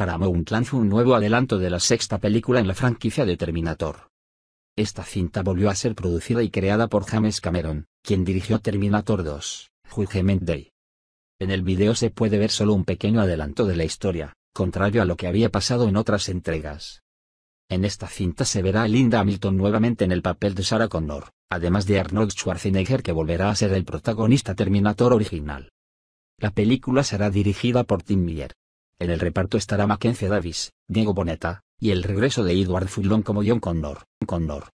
Paramount lanzó un nuevo adelanto de la sexta película en la franquicia de Terminator. Esta cinta volvió a ser producida y creada por James Cameron, quien dirigió Terminator 2, Judgment Day. En el video se puede ver solo un pequeño adelanto de la historia, contrario a lo que había pasado en otras entregas. En esta cinta se verá a Linda Hamilton nuevamente en el papel de Sarah Connor, además de Arnold Schwarzenegger que volverá a ser el protagonista Terminator original. La película será dirigida por Tim Miller, en el reparto estará Mackenzie Davis, Diego Boneta, y el regreso de Edward Furlong como John Connor. Connor.